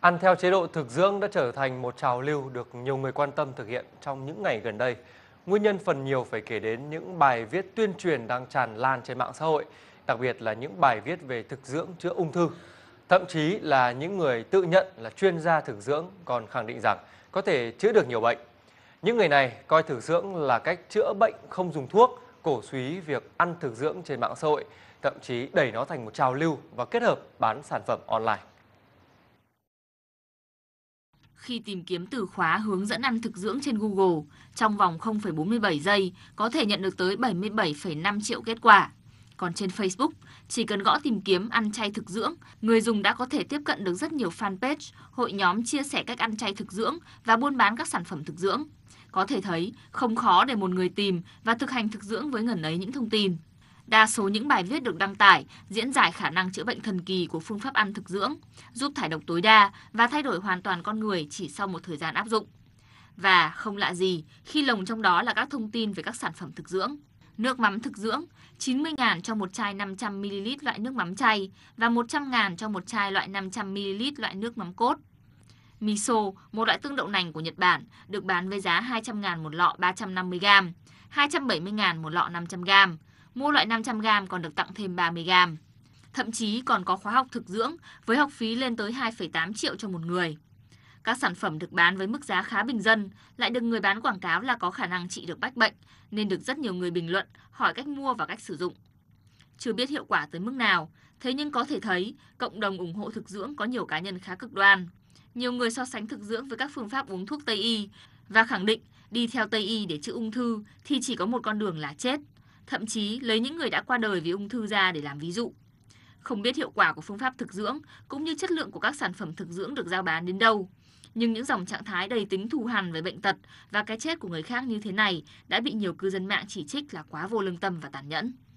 Ăn theo chế độ thực dưỡng đã trở thành một trào lưu được nhiều người quan tâm thực hiện trong những ngày gần đây. Nguyên nhân phần nhiều phải kể đến những bài viết tuyên truyền đang tràn lan trên mạng xã hội, đặc biệt là những bài viết về thực dưỡng chữa ung thư. Thậm chí là những người tự nhận là chuyên gia thực dưỡng còn khẳng định rằng có thể chữa được nhiều bệnh. Những người này coi thực dưỡng là cách chữa bệnh không dùng thuốc, cổ suý việc ăn thực dưỡng trên mạng xã hội, thậm chí đẩy nó thành một trào lưu và kết hợp bán sản phẩm online. Khi tìm kiếm từ khóa hướng dẫn ăn thực dưỡng trên Google, trong vòng 0,47 giây có thể nhận được tới 77,5 triệu kết quả. Còn trên Facebook, chỉ cần gõ tìm kiếm ăn chay thực dưỡng, người dùng đã có thể tiếp cận được rất nhiều fanpage, hội nhóm chia sẻ cách ăn chay thực dưỡng và buôn bán các sản phẩm thực dưỡng. Có thể thấy, không khó để một người tìm và thực hành thực dưỡng với ngần ấy những thông tin. Đa số những bài viết được đăng tải diễn giải khả năng chữa bệnh thần kỳ của phương pháp ăn thực dưỡng, giúp thải độc tối đa và thay đổi hoàn toàn con người chỉ sau một thời gian áp dụng. Và không lạ gì khi lồng trong đó là các thông tin về các sản phẩm thực dưỡng. Nước mắm thực dưỡng, 90.000 cho một chai 500ml loại nước mắm chay và 100.000 cho một chai loại 500ml loại nước mắm cốt. Miso, một loại tương đậu nành của Nhật Bản, được bán với giá 200.000 một lọ 350g, 270.000 một lọ 500g, mua loại 500g còn được tặng thêm 30g. Thậm chí còn có khóa học thực dưỡng với học phí lên tới 2,8 triệu cho một người. Các sản phẩm được bán với mức giá khá bình dân, lại được người bán quảng cáo là có khả năng trị được bách bệnh, nên được rất nhiều người bình luận hỏi cách mua và cách sử dụng. Chưa biết hiệu quả tới mức nào, thế nhưng có thể thấy cộng đồng ủng hộ thực dưỡng có nhiều cá nhân khá cực đoan. Nhiều người so sánh thực dưỡng với các phương pháp uống thuốc Tây Y và khẳng định đi theo Tây Y để chữa ung thư thì chỉ có một con đường là chết thậm chí lấy những người đã qua đời vì ung thư da để làm ví dụ. Không biết hiệu quả của phương pháp thực dưỡng cũng như chất lượng của các sản phẩm thực dưỡng được giao bán đến đâu. Nhưng những dòng trạng thái đầy tính thù hằn về bệnh tật và cái chết của người khác như thế này đã bị nhiều cư dân mạng chỉ trích là quá vô lương tâm và tàn nhẫn.